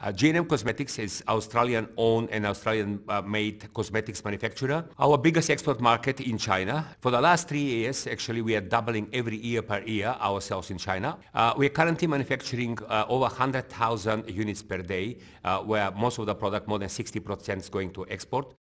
Uh, GNM Cosmetics is Australian-owned and Australian-made uh, cosmetics manufacturer. Our biggest export market in China. For the last three years, actually, we are doubling every year per year our sales in China. Uh, we are currently manufacturing uh, over 100,000 units per day, uh, where most of the product, more than 60%, is going to export.